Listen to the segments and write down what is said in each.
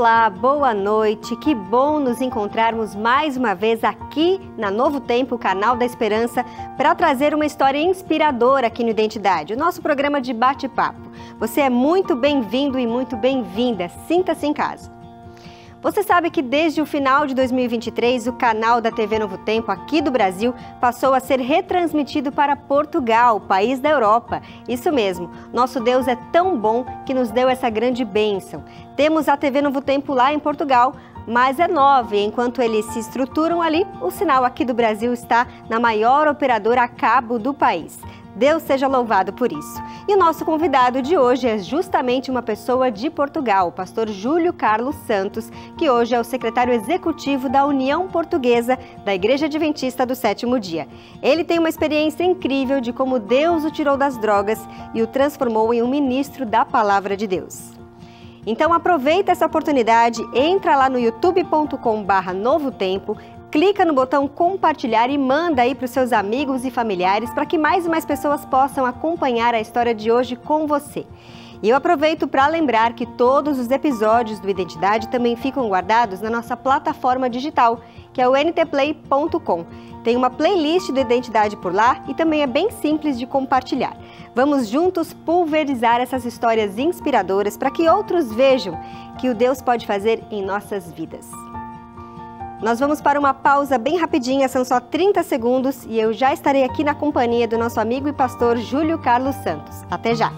Olá, boa noite. Que bom nos encontrarmos mais uma vez aqui na Novo Tempo, canal da Esperança, para trazer uma história inspiradora aqui no Identidade, o nosso programa de bate-papo. Você é muito bem-vindo e muito bem-vinda. Sinta-se em casa. Você sabe que desde o final de 2023, o canal da TV Novo Tempo aqui do Brasil passou a ser retransmitido para Portugal, país da Europa. Isso mesmo, nosso Deus é tão bom que nos deu essa grande bênção. Temos a TV Novo Tempo lá em Portugal, mas é nove. Enquanto eles se estruturam ali, o sinal aqui do Brasil está na maior operadora a cabo do país. Deus seja louvado por isso. E o nosso convidado de hoje é justamente uma pessoa de Portugal, o pastor Júlio Carlos Santos, que hoje é o secretário executivo da União Portuguesa da Igreja Adventista do Sétimo Dia. Ele tem uma experiência incrível de como Deus o tirou das drogas e o transformou em um ministro da palavra de Deus. Então aproveita essa oportunidade, entra lá no youtubecom novotempo clica no botão compartilhar e manda aí para os seus amigos e familiares para que mais e mais pessoas possam acompanhar a história de hoje com você. E eu aproveito para lembrar que todos os episódios do Identidade também ficam guardados na nossa plataforma digital, que é o ntplay.com. Tem uma playlist do Identidade por lá e também é bem simples de compartilhar. Vamos juntos pulverizar essas histórias inspiradoras para que outros vejam que o Deus pode fazer em nossas vidas. Nós vamos para uma pausa bem rapidinha, são só 30 segundos e eu já estarei aqui na companhia do nosso amigo e pastor Júlio Carlos Santos. Até já!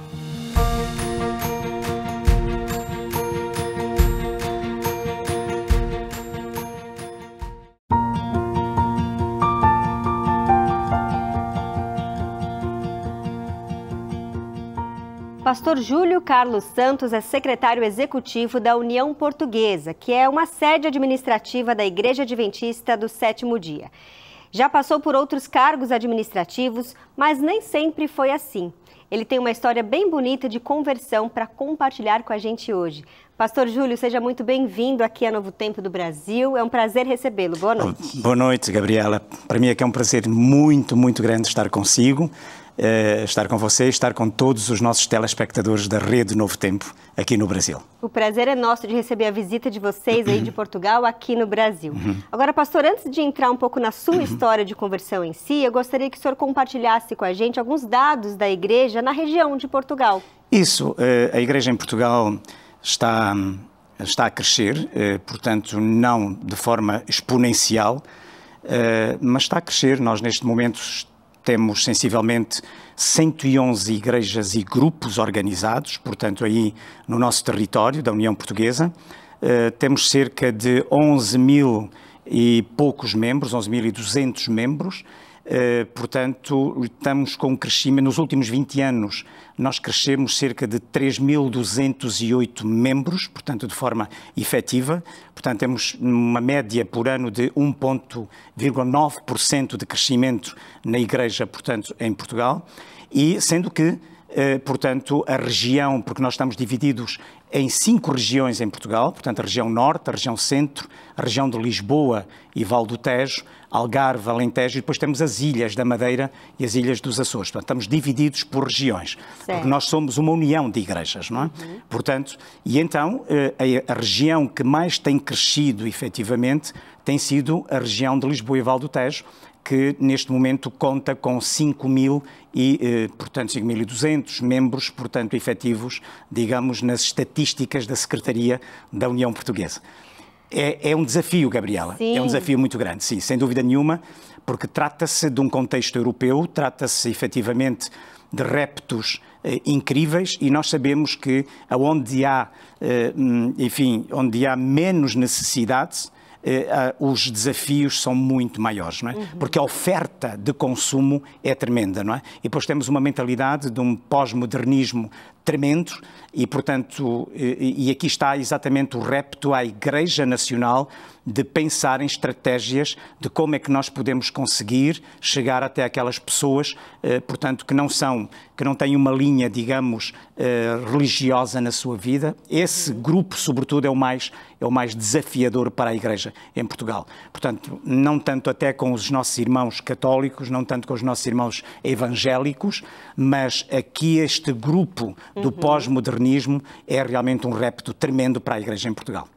Pastor Júlio Carlos Santos é secretário executivo da União Portuguesa, que é uma sede administrativa da Igreja Adventista do Sétimo Dia. Já passou por outros cargos administrativos, mas nem sempre foi assim. Ele tem uma história bem bonita de conversão para compartilhar com a gente hoje. Pastor Júlio, seja muito bem-vindo aqui a Novo Tempo do Brasil. É um prazer recebê-lo. Boa noite. Boa noite, Gabriela. Para mim é que é um prazer muito, muito grande estar consigo é, estar com você e estar com todos os nossos telespectadores da Rede Novo Tempo aqui no Brasil. O prazer é nosso de receber a visita de vocês aí de Portugal aqui no Brasil. Uhum. Agora, pastor, antes de entrar um pouco na sua uhum. história de conversão em si, eu gostaria que o senhor compartilhasse com a gente alguns dados da igreja na região de Portugal. Isso, é, a igreja em Portugal está, está a crescer, é, portanto, não de forma exponencial, mas está a crescer. Nós, neste momento, temos sensivelmente 111 igrejas e grupos organizados, portanto, aí no nosso território da União Portuguesa. Uh, temos cerca de 11 mil e poucos membros, 11.200 membros, eh, portanto, estamos com um crescimento. Nos últimos 20 anos, nós crescemos cerca de 3.208 membros, portanto, de forma efetiva. Portanto, temos uma média por ano de 1,9% de crescimento na Igreja, portanto, em Portugal. E sendo que eh, portanto, a região, porque nós estamos divididos em cinco regiões em Portugal, portanto, a região norte, a região centro, a região de Lisboa e Val do Tejo, Algarve, Alentejo, e depois temos as ilhas da Madeira e as ilhas dos Açores. Portanto, estamos divididos por regiões, certo. porque nós somos uma união de igrejas, não é? Uhum. Portanto, e então, eh, a, a região que mais tem crescido, efetivamente, tem sido a região de Lisboa e Val do Tejo, que neste momento conta com 5 mil e, eh, portanto, 5.200 membros, portanto, efetivos, digamos, nas estatísticas da Secretaria da União Portuguesa. É, é um desafio, Gabriela, sim. é um desafio muito grande, sim, sem dúvida nenhuma, porque trata-se de um contexto europeu, trata-se efetivamente de reptos eh, incríveis e nós sabemos que aonde há, eh, hum, enfim, onde há menos necessidades, eh, os desafios são muito maiores, não é? Uhum. Porque a oferta de consumo é tremenda, não é? E depois temos uma mentalidade de um pós-modernismo tremendo e, portanto, e aqui está exatamente o repto à Igreja Nacional de pensar em estratégias de como é que nós podemos conseguir chegar até aquelas pessoas, eh, portanto, que não são, que não têm uma linha, digamos, eh, religiosa na sua vida. Esse grupo, sobretudo, é o mais é o mais desafiador para a Igreja em Portugal. Portanto, não tanto até com os nossos irmãos católicos, não tanto com os nossos irmãos evangélicos, mas aqui este grupo do uhum. pós-modernismo é realmente um repto tremendo para a Igreja em Portugal.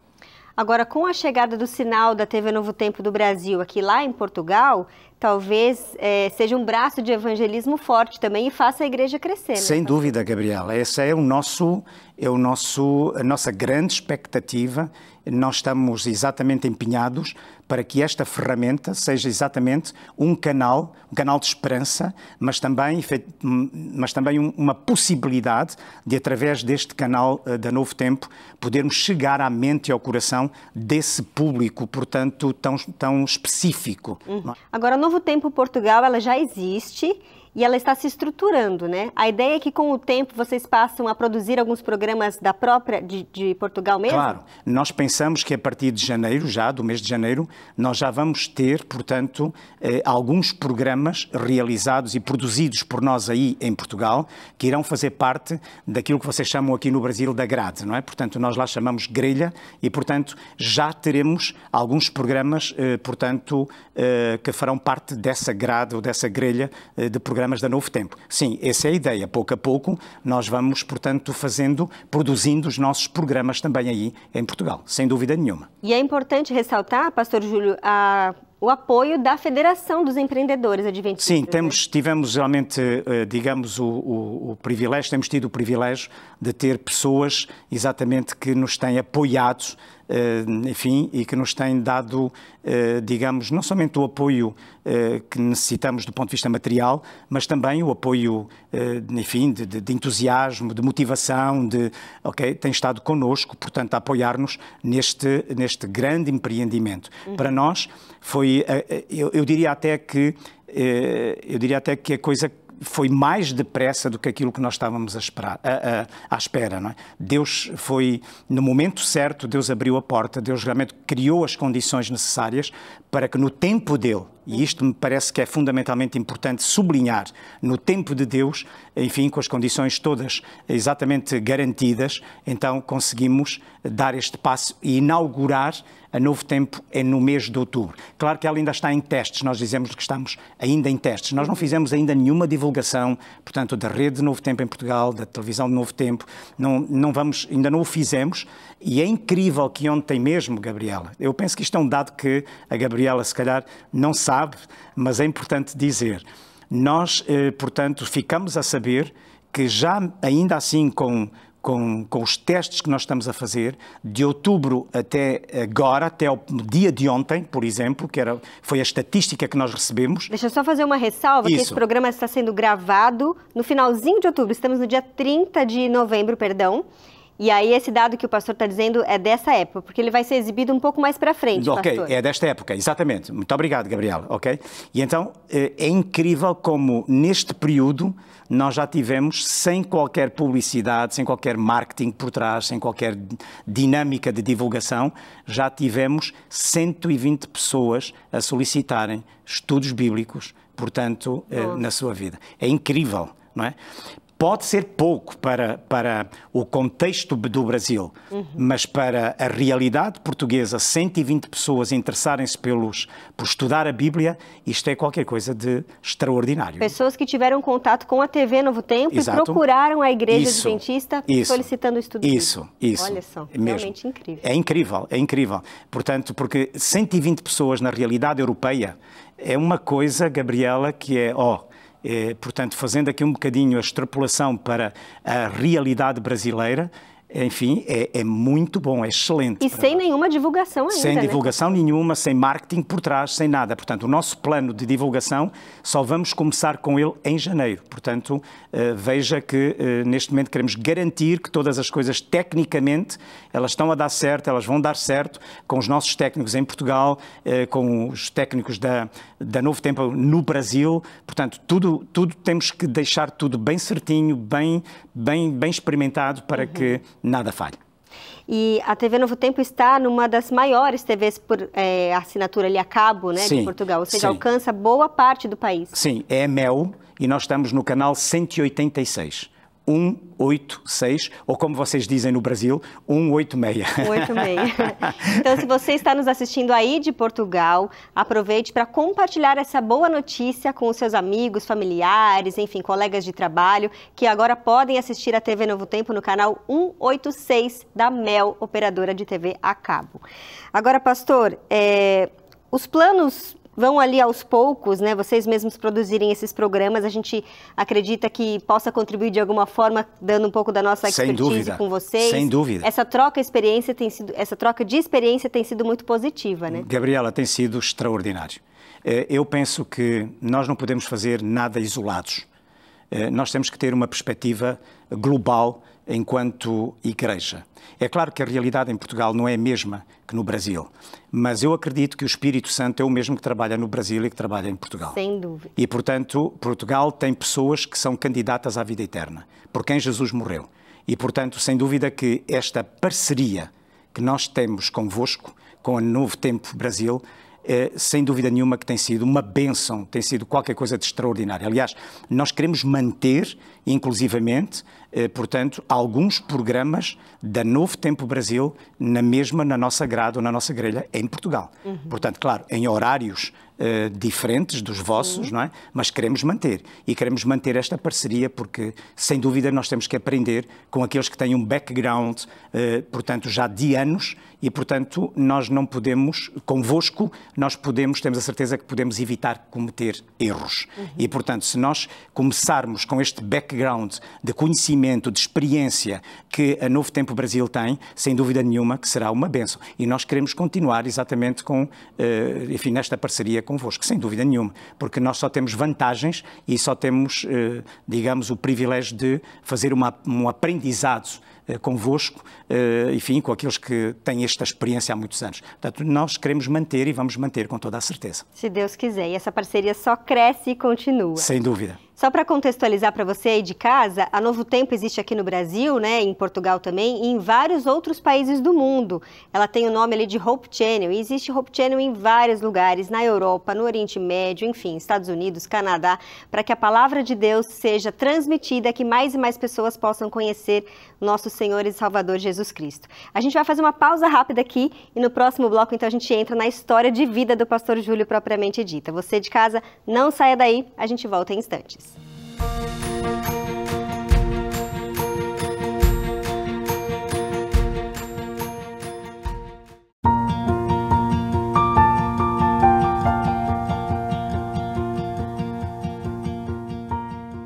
Agora, com a chegada do sinal da TV Novo Tempo do Brasil aqui lá em Portugal, talvez é, seja um braço de evangelismo forte também e faça a igreja crescer. Né? Sem né? dúvida, Gabriela. Essa é o nosso, é o nosso, a nossa grande expectativa. Nós estamos exatamente empenhados para que esta ferramenta seja exatamente um canal, um canal de esperança, mas também, mas também uma possibilidade de, através deste canal eh, da Novo Tempo, podermos chegar à mente e ao coração desse público, portanto, tão, tão específico. Uhum. É? Agora, Novo Tempo Portugal, ela já existe e ela está se estruturando, né? A ideia é que com o tempo vocês passam a produzir alguns programas da própria de, de, Portugal mesmo. Claro, nós pensamos que a partir de janeiro, já do mês de janeiro, nós já vamos ter, portanto, eh, alguns programas realizados e produzidos por nós aí em Portugal, que irão fazer parte daquilo que vocês chamam aqui no Brasil da grade, não é? Portanto, nós lá chamamos grelha e, portanto, já teremos alguns programas, eh, portanto, eh, que farão parte dessa grade ou dessa grelha de programas da Novo Tempo. Sim, essa é a ideia. Pouco a pouco nós vamos, portanto, fazendo, produzindo os nossos programas também aí em Portugal, sem dúvida nenhuma. E é importante ressaltar, pastor Júlio, a o apoio da Federação dos Empreendedores Adventistas. Sim, é? temos, tivemos realmente, eh, digamos, o, o, o, privilégio, temos tido o privilégio de ter pessoas exatamente que nos têm apoiado eh, enfim, e que nos tem dado, eh, digamos, não somente o apoio eh, que necessitamos do ponto de vista material, mas também o apoio, enfim, de, de, de entusiasmo, de motivação, de, ok, tem estado connosco, portanto, a apoiar-nos neste, neste grande empreendimento. Uhum. Para nós foi, eu, eu diria até que, eu diria até que a coisa foi mais depressa do que aquilo que nós estávamos à espera, à espera é? Deus foi no momento certo, Deus abriu a porta, Deus realmente criou as condições necessárias para que no tempo dele e isto me parece que é fundamentalmente importante sublinhar no tempo de Deus, enfim, com as condições todas exatamente garantidas, então conseguimos dar este passo e inaugurar a novo tempo é no mês de outubro. Claro que ela ainda está em testes, nós dizemos que estamos ainda em testes. Nós não fizemos ainda nenhuma divulgação, portanto, da rede de Novo Tempo em Portugal, da televisão de Novo Tempo, não, não vamos, ainda não o fizemos e é incrível que ontem mesmo, Gabriela, eu penso que isto é um dado que a Gabriela se calhar não sabe sabe, mas é importante dizer. Nós, eh, portanto, ficamos a saber que já ainda assim com, com, com, os testes que nós estamos a fazer, de outubro até agora, até o dia de ontem, por exemplo, que era, foi a estatística que nós recebemos. Deixa eu só fazer uma ressalva, Isso. que esse programa está sendo gravado no finalzinho de outubro, estamos no dia 30 de novembro, perdão, e aí esse dado que o pastor está dizendo é dessa época, porque ele vai ser exibido um pouco mais para frente, Ok, pastor. é desta época, exatamente. Muito obrigado, Gabriel, ok? E então, eh, é incrível como neste período nós já tivemos, sem qualquer publicidade, sem qualquer marketing por trás, sem qualquer dinâmica de divulgação, já tivemos 120 pessoas a solicitarem estudos bíblicos, portanto, Bom. Eh, na sua vida. É incrível, não é? Pode ser pouco para, para o contexto do Brasil, uhum. mas para a realidade portuguesa, 120 pessoas interessarem-se pelos por estudar a Bíblia, isto é qualquer coisa de extraordinário. Pessoas que tiveram contato com a TV Novo Tempo Exato. e procuraram a igreja isso, adventista isso, solicitando estudo. Isso, isso. Olha só, é realmente incrível. É incrível, é incrível. Portanto, porque 120 pessoas na realidade europeia é uma coisa, Gabriela, que é, ó, oh, eh, portanto, fazendo aqui um bocadinho a extrapolação para a realidade brasileira, enfim, é, é, muito bom, é excelente. E sem nenhuma divulgação ainda. Sem né? divulgação né? nenhuma, sem marketing por trás, sem nada. Portanto, o nosso plano de divulgação só vamos começar com ele em janeiro. Portanto, eh, veja que eh, neste momento queremos garantir que todas as coisas tecnicamente elas estão a dar certo, elas vão dar certo com os nossos técnicos em Portugal, eh, com os técnicos da, da Novo Tempo no Brasil. Portanto, tudo, tudo temos que deixar tudo bem certinho, bem, bem, bem experimentado para uhum. que nada falha. E a TV Novo Tempo está numa das maiores TVs por é, assinatura ali a cabo, né, sim, de Portugal. Ou seja, sim. alcança boa parte do país. Sim, é Mel e nós estamos no canal 186. 186, ou como vocês dizem no Brasil, 186. 186. Então, se você está nos assistindo aí de Portugal, aproveite para compartilhar essa boa notícia com os seus amigos, familiares, enfim, colegas de trabalho, que agora podem assistir a TV Novo Tempo no canal 186 da Mel, operadora de TV a cabo. Agora, pastor, é, os planos vão ali aos poucos, né, vocês mesmos produzirem esses programas, a gente acredita que possa contribuir de alguma forma, dando um pouco da nossa expertise Sem dúvida. com vocês. Sem dúvida. Essa troca, experiência tem sido, essa troca de experiência tem sido muito positiva, né? Gabriela, tem sido extraordinário. Eh, eu penso que nós não podemos fazer nada isolados. Eh, nós temos que ter uma perspectiva global enquanto igreja. É claro que a realidade em Portugal não é a mesma que no Brasil, mas eu acredito que o Espírito Santo é o mesmo que trabalha no Brasil e que trabalha em Portugal. Sem dúvida. E, portanto, Portugal tem pessoas que são candidatas à vida eterna, por quem Jesus morreu. E, portanto, sem dúvida que esta parceria que nós temos convosco, com o Novo Tempo Brasil, é, sem dúvida nenhuma que tem sido uma benção, tem sido qualquer coisa de extraordinário. Aliás, nós queremos manter, inclusivamente, eh, portanto, alguns programas da Novo Tempo Brasil na mesma, na nossa grade ou na nossa grelha, em Portugal. Uhum. Portanto, claro, em horários eh, diferentes dos vossos, não é? Mas queremos manter. E queremos manter esta parceria porque, sem dúvida, nós temos que aprender com aqueles que têm um background, eh, portanto, já de anos e, portanto, nós não podemos, convosco, nós podemos, temos a certeza que podemos evitar cometer erros. Uhum. E, portanto, se nós começarmos com este background de conhecimento, de experiência que a Novo Tempo Brasil tem, sem dúvida nenhuma que será uma benção. E nós queremos continuar exatamente com, eh, enfim, nesta parceria convosco, sem dúvida nenhuma, porque nós só temos vantagens e só temos, eh, digamos, o privilégio de fazer uma, um aprendizado eh, convosco, eh, enfim, com aqueles que têm esta experiência há muitos anos. Portanto, nós queremos manter e vamos manter com toda a certeza. Se Deus quiser, e essa parceria só cresce e continua. Sem dúvida. Só para contextualizar para você aí de casa, a Novo Tempo existe aqui no Brasil, né, em Portugal também, e em vários outros países do mundo. Ela tem o nome ali de Hope Channel e existe Hope Channel em vários lugares, na Europa, no Oriente Médio, enfim, Estados Unidos, Canadá, para que a palavra de Deus seja transmitida, que mais e mais pessoas possam conhecer nosso Senhor e Salvador Jesus Cristo. A gente vai fazer uma pausa rápida aqui e no próximo bloco então a gente entra na história de vida do pastor Júlio propriamente dita. Você de casa, não saia daí, a gente volta em instantes. Música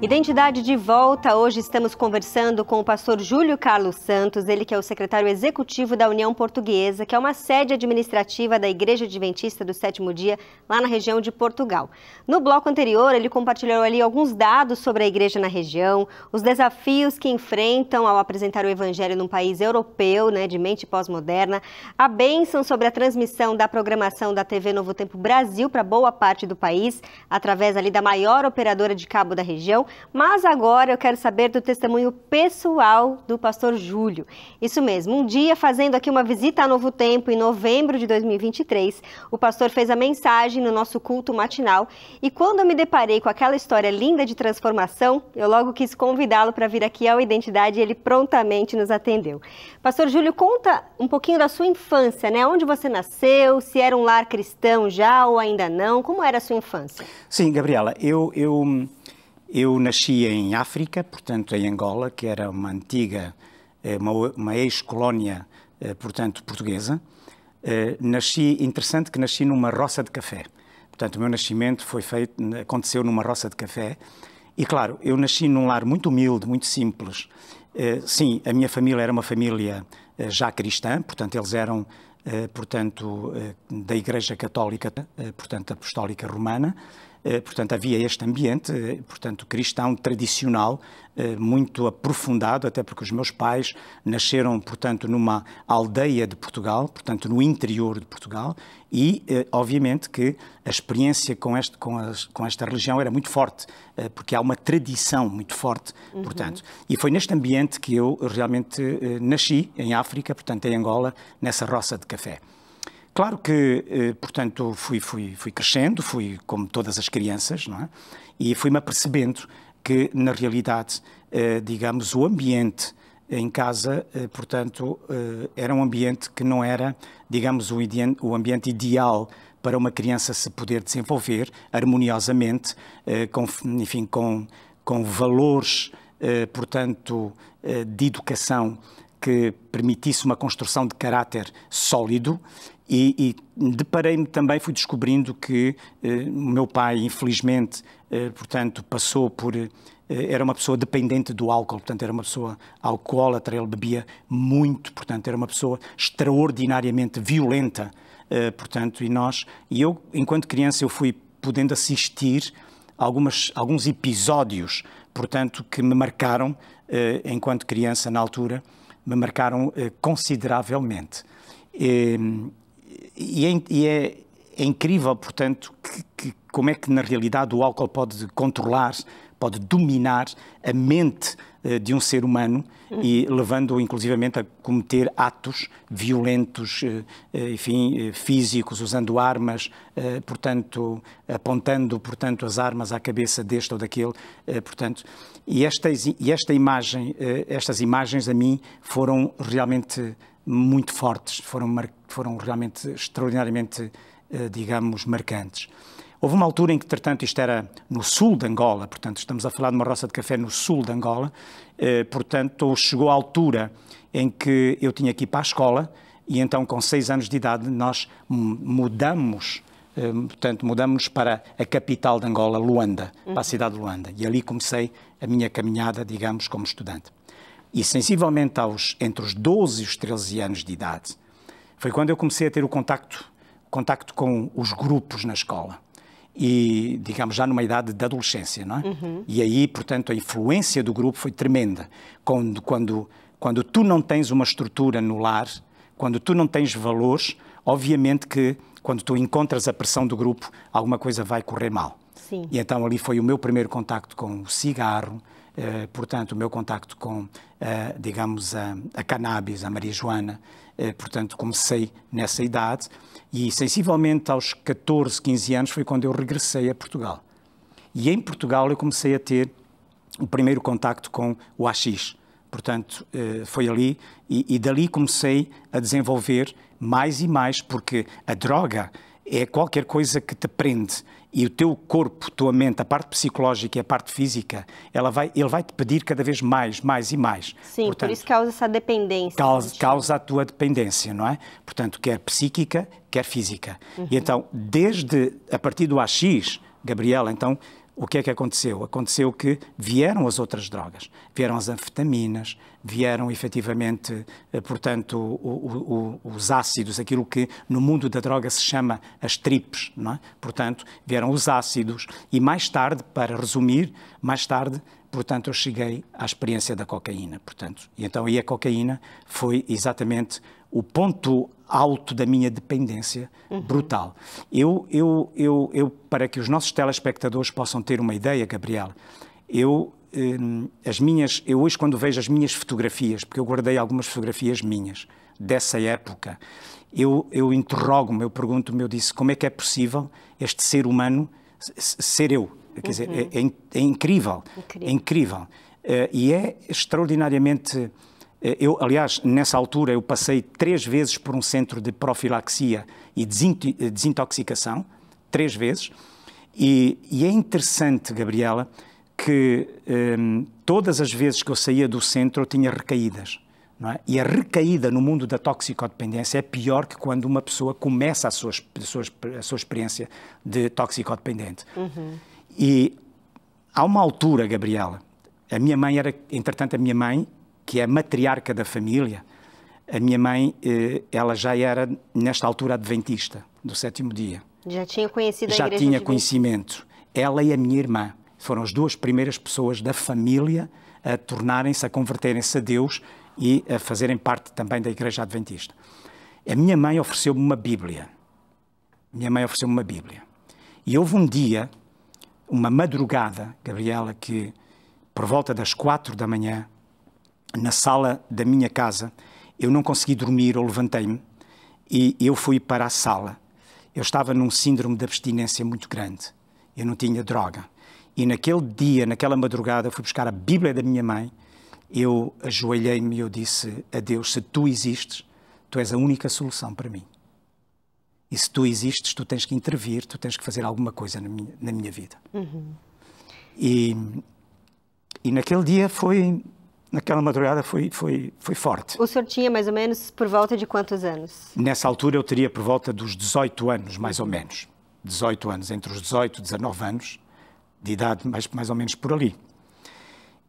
Identidade de volta. Hoje estamos conversando com o pastor Júlio Carlos Santos, ele que é o secretário executivo da União Portuguesa, que é uma sede administrativa da Igreja Adventista do Sétimo Dia, lá na região de Portugal. No bloco anterior, ele compartilhou ali alguns dados sobre a igreja na região, os desafios que enfrentam ao apresentar o evangelho num país europeu, né, de mente pós-moderna, a bênção sobre a transmissão da programação da TV Novo Tempo Brasil para boa parte do país, através ali da maior operadora de cabo da região mas agora eu quero saber do testemunho pessoal do pastor Júlio. Isso mesmo, um dia fazendo aqui uma visita a Novo Tempo, em novembro de 2023, o pastor fez a mensagem no nosso culto matinal e quando eu me deparei com aquela história linda de transformação, eu logo quis convidá-lo para vir aqui ao Identidade e ele prontamente nos atendeu. Pastor Júlio, conta um pouquinho da sua infância, né? Onde você nasceu, se era um lar cristão já ou ainda não, como era a sua infância? Sim, Gabriela, eu... eu eu nasci em África, portanto em Angola, que era uma antiga, eh, uma, uma ex-colónia, eh, portanto, portuguesa. Eh, nasci, interessante que nasci numa roça de café. Portanto, o meu nascimento foi feito, aconteceu numa roça de café. E claro, eu nasci num lar muito humilde, muito simples. Sim, a minha família era uma família já cristã, portanto, eles eram portanto, da Igreja Católica, portanto, Apostólica Romana, eh, portanto, havia este ambiente, eh, portanto, cristão tradicional, eh, muito aprofundado, até porque os meus pais nasceram, portanto, numa aldeia de Portugal, portanto, no interior de Portugal, e, obviamente, que a experiência com, este, com, as, com esta religião era muito forte, porque há uma tradição muito forte, uhum. portanto. E foi neste ambiente que eu realmente nasci, em África, portanto, em Angola, nessa roça de café. Claro que, eh, portanto, fui, fui, fui crescendo, fui como todas as crianças, não é? E fui-me apercebendo que, na realidade, eh, digamos, o ambiente em casa, eh, portanto, era um ambiente que não era, digamos, o ambiente ideal para uma criança se poder desenvolver harmoniosamente, com, enfim, com, com valores, portanto, de educação que permitisse uma construção de caráter sólido e, e deparei-me também, fui descobrindo que eh, o eh, meu pai, infelizmente, eh, portanto, passou por eh, era uma pessoa dependente do álcool, portanto era uma pessoa alcoólatra, ele bebia muito, portanto era uma pessoa extraordinariamente violenta, eh, portanto, e nós, e eu, enquanto criança, eu fui podendo assistir algumas, alguns episódios, portanto, que me marcaram, enquanto criança na altura, me marcaram consideravelmente. Ehm, e é, e é, é incrível, portanto, que, que, como é que na realidade o álcool pode controlar, pode dominar a mente eh, de um ser humano hum. e levando-o inclusivamente a cometer atos violentos, eh, eh, enfim, físicos, usando armas, portanto, apontando, portanto, as armas à cabeça deste ou daquele, portanto, e esta, e esta imagem, estas imagens a mim foram realmente muito fortes, foram marcadas que foram realmente extraordinariamente, eh, digamos, marcantes. Houve uma altura em que, entretanto, isto era no sul de Angola, portanto, estamos a falar de uma roça de café no sul de Angola, eh, portanto, chegou a altura em que eu tinha que ir para a escola e então, com seis anos de idade, nós mudamos eh, portanto, mudamos para a capital de Angola, Luanda, uhum. para a uhum. cidade de Luanda. E ali comecei a minha caminhada, digamos, como estudante. E sensivelmente aos, entre os 12 e os 13 anos de idade, foi quando eu comecei a ter o contacto, contacto com os grupos na escola e, digamos, já numa idade da adolescência, não é? Uhum. E aí, portanto, a influência do grupo foi tremenda. Quando, quando, quando tu não tens uma estrutura no lar, quando tu não tens valores, obviamente que quando tu encontras a pressão do grupo, alguma coisa vai correr mal. Sim. E então ali foi o meu primeiro contacto com o cigarro, eh, portanto, o meu contacto com, eh, digamos, a, a cannabis, a marijuana, eh, portanto, comecei nessa idade e, sensivelmente, aos 14, 15 anos foi quando eu regressei a Portugal. E em Portugal eu comecei a ter o primeiro contacto com o AX. Portanto, foi ali e, e dali comecei a desenvolver mais e mais, porque a droga é qualquer coisa que te prende e o teu corpo, tua mente, a parte psicológica e a parte física, ela vai, ele vai te pedir cada vez mais, mais e mais. Sim, Portanto, por isso causa essa dependência. Causa, né, causa a tua dependência, não é? Portanto, quer psíquica, quer física. Uhum. E então, desde a partir do AX, Gabriela, então, o que é que aconteceu? Aconteceu que vieram as outras drogas, vieram as anfetaminas, vieram efetivamente, eh, portanto, os ácidos, aquilo que no mundo da droga se chama as tripes, não é? Portanto, vieram os ácidos e mais tarde, para resumir, mais tarde portanto, eu cheguei à experiência da cocaína, portanto. E então, aí a cocaína foi exatamente o ponto alto da minha dependência uhum. brutal. Eu, eu, eu, eu, para que os nossos telespectadores possam ter uma ideia, Gabriel, eu eh, as minhas, eu hoje quando vejo as minhas fotografias, porque eu guardei algumas fotografias minhas dessa época, eu, eu interrogo-me, eu pergunto-me, eu disse, como é que é possível este ser humano ser eu? Quer uhum. dizer, é, é, é, incrível, incrível. É incrível. Uh, e é extraordinariamente... Eh, eu, aliás, nessa altura eu passei três vezes por um centro de profilaxia e desintoxicação, três vezes, e, e é interessante, Gabriela, que um, ehm, todas as vezes que eu saía do centro eu tinha recaídas. É? E a recaída no mundo da toxicodependência é pior que quando uma pessoa começa a sua, a sua, a sua experiência de toxicodependente. Uhum. E há uma altura, Gabriela, a minha mãe era, entretanto, a minha mãe, que é matriarca da família, a minha mãe, eh, ela já era, nesta altura, adventista, do sétimo dia. Já tinha conhecido a Já tinha conhecimento. Ela e a minha irmã. Foram as duas primeiras pessoas da família a tornarem-se, a converterem-se a Deus e a fazerem parte também da Igreja Adventista. A minha mãe ofereceu-me uma Bíblia. Minha mãe ofereceu-me uma Bíblia. E houve um dia, uma madrugada, Gabriela, que por volta das quatro da manhã, na sala da minha casa, eu não consegui dormir, eu levantei-me e eu fui para a sala. Eu estava num síndrome de abstinência muito grande. Eu não tinha droga. E naquele dia, naquela madrugada, fui buscar a Bíblia da minha mãe, eu ajoelhei-me e eu disse a Deus: Se tu existes, tu és a única solução para mim. E se tu existes, tu tens que intervir, tu tens que fazer alguma coisa na minha, na minha vida. Uhum. E, e naquele dia foi, naquela madrugada foi, foi, foi forte. O senhor tinha mais ou menos por volta de quantos anos? Nessa altura eu teria por volta dos 18 anos, mais ou menos. 18 anos, entre os 18 e 19 anos de idade mais, mais ou menos por ali.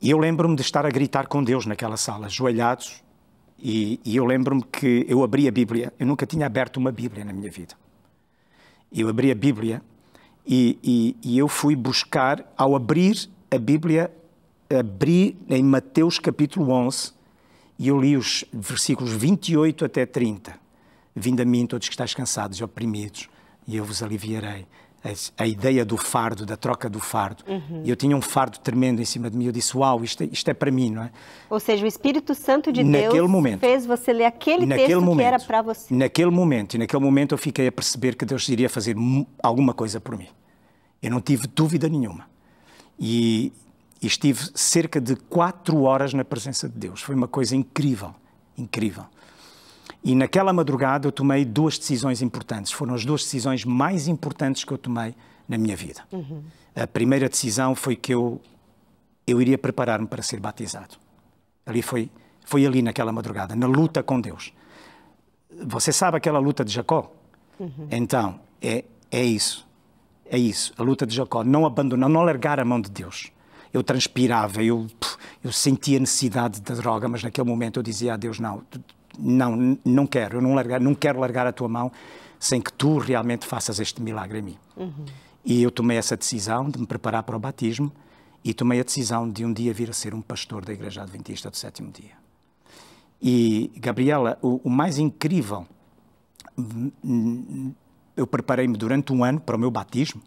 E eu lembro-me de estar a gritar com Deus naquela sala, joelhados, e, e eu lembro-me que eu abri a Bíblia. Eu nunca tinha aberto uma Bíblia na minha vida. Eu abri a Bíblia e, e, e eu fui buscar, ao abrir a Bíblia, abri em Mateus capítulo 11 e eu li os versículos 28 até 30. Vindo a mim todos que estáis cansados e oprimidos, e eu vos aliviarei a, a, ideia do fardo, da troca do fardo. Uhum. E eu tinha um fardo tremendo em cima de mim. Eu disse, uau, isto, é, isto é para mim, não é? Ou seja, o Espírito Santo de naquele Deus momento, fez você ler aquele texto momento, que era para você. Naquele momento. E naquele momento eu fiquei a perceber que Deus iria fazer alguma coisa por mim. Eu não tive dúvida nenhuma. E, e estive cerca de quatro horas na presença de Deus. Foi uma coisa incrível, incrível. E naquela madrugada eu tomei duas decisões importantes. Foram as duas decisões mais importantes que eu tomei na minha vida. Uhum. A primeira decisão foi que eu, eu iria preparar-me para ser batizado. Ali foi, foi ali naquela madrugada, na luta com Deus. Você sabe aquela luta de Jacó? Uhum. Então, é, é isso. É isso, a luta de Jacó. Não abandonar, não largar a mão de Deus. Eu transpirava, eu, eu sentia necessidade da droga, mas naquele momento eu dizia a Deus: não, não, não quero, eu não, largar, não quero largar a tua mão sem que tu realmente faças este milagre em mim. Uhum. E eu tomei essa decisão de me preparar para o batismo e tomei a decisão de um dia vir a ser um pastor da Igreja Adventista do Sétimo Dia. E, Gabriela, o, o mais incrível, eu preparei-me durante um ano para o meu batismo.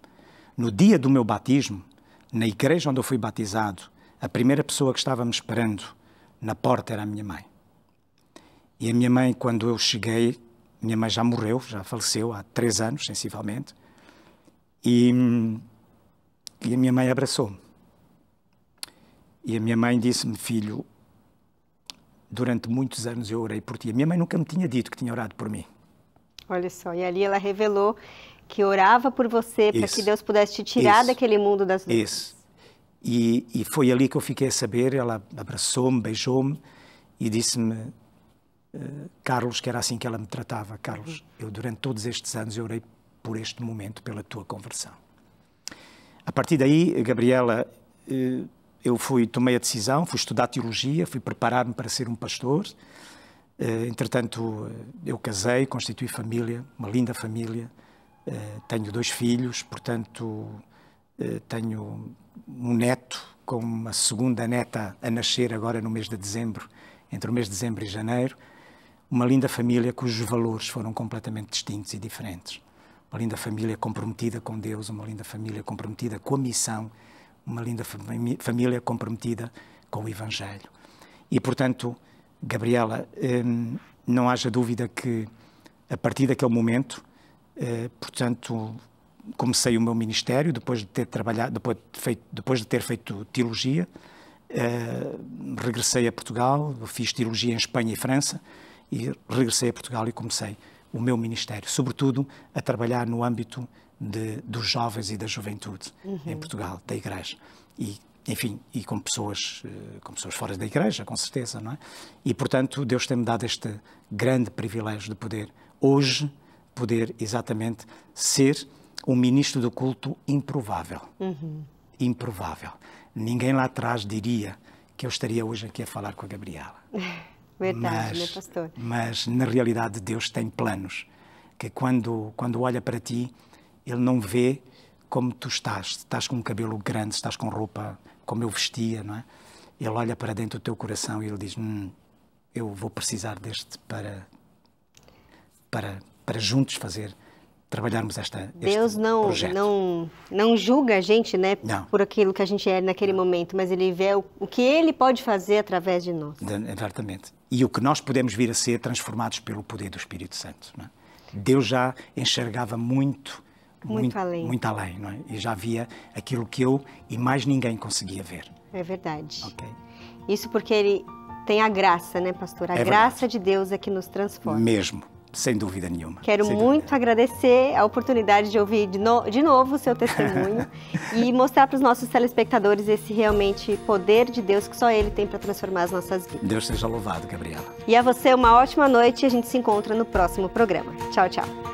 No dia do meu batismo, na igreja onde eu fui batizado, a primeira pessoa que estava me esperando na porta era a minha mãe. E a minha mãe, quando eu cheguei, minha mãe já morreu, já faleceu há três anos, sensivelmente, e, e a minha mãe abraçou-me. E a minha mãe disse-me, filho, durante muitos anos eu orei por ti. A minha mãe nunca me tinha dito que tinha orado por mim. Olha só, e ali ela revelou que orava por você para que Deus pudesse te tirar Isso. daquele mundo das nuvens Isso. E, e, foi ali que eu fiquei a saber. Ela abraçou-me, beijou-me e disse-me: Carlos, que era assim que ela me tratava, Carlos, uhum. eu durante todos estes anos eu orei por este momento, pela tua conversão. A partir daí, Gabriela, eh, eu fui, tomei a decisão, fui estudar teologia, fui preparar-me para ser um pastor. Eh, entretanto, eh, eu casei, constituí família, uma linda família, tenho dois filhos, portanto, tenho um neto com uma segunda neta a nascer agora no mês de dezembro, entre o mês de dezembro e janeiro uma linda família cujos valores foram completamente distintos e diferentes. Uma linda família comprometida com Deus, uma linda família comprometida com a missão, uma linda família comprometida com o Evangelho. E, portanto, Gabriela, hum, não haja dúvida que, a partir daquele momento, eh, portanto, comecei o meu ministério depois de ter trabalhado, depois de, feito, depois de ter feito teologia, eh, regressei a Portugal, fiz teologia em Espanha e França, e regressei a Portugal e comecei o meu ministério, sobretudo a trabalhar no âmbito de, dos jovens e da juventude uhum. em Portugal, da Igreja. E, enfim, e com pessoas, eh, com pessoas fora da Igreja, com certeza, não é? E, portanto, Deus tem-me dado este grande privilégio de poder, hoje, poder exatamente ser um ministro do culto improvável. Uhum. Improvável. Ninguém lá atrás diria que eu estaria hoje aqui a falar com a Gabriela. Verdade, mas, né, pastor. Mas na realidade Deus tem planos, que quando quando olha para ti, ele não vê como tu estás, estás com um cabelo grande, estás com roupa como eu vestia, não é? Ele olha para dentro do teu coração e ele diz: hum, eu vou precisar deste para para para juntos fazer trabalharmos esta Deus não projeto. não não julga a gente, né, não. por aquilo que a gente é naquele momento, mas ele vê o, o que ele pode fazer através de nós. Exatamente. E o que nós podemos vir a ser transformados pelo poder do Espírito Santo, é? Deus já enxergava muito muito, muito além. Muito além, não é? E já via aquilo que eu e mais ninguém conseguia ver. É verdade. Okay. Isso porque ele tem a graça, né, pastor? A é graça verdade. de Deus é que nos transforma. Mesmo. Sem dúvida nenhuma. Quero muito agradecer a oportunidade de ouvir de, no, de novo o seu testemunho e mostrar para os nossos telespectadores esse realmente poder de Deus que só Ele tem para transformar as nossas vidas. Deus seja louvado, Gabriela. E a você, uma ótima noite e a gente se encontra no próximo programa. Tchau, tchau.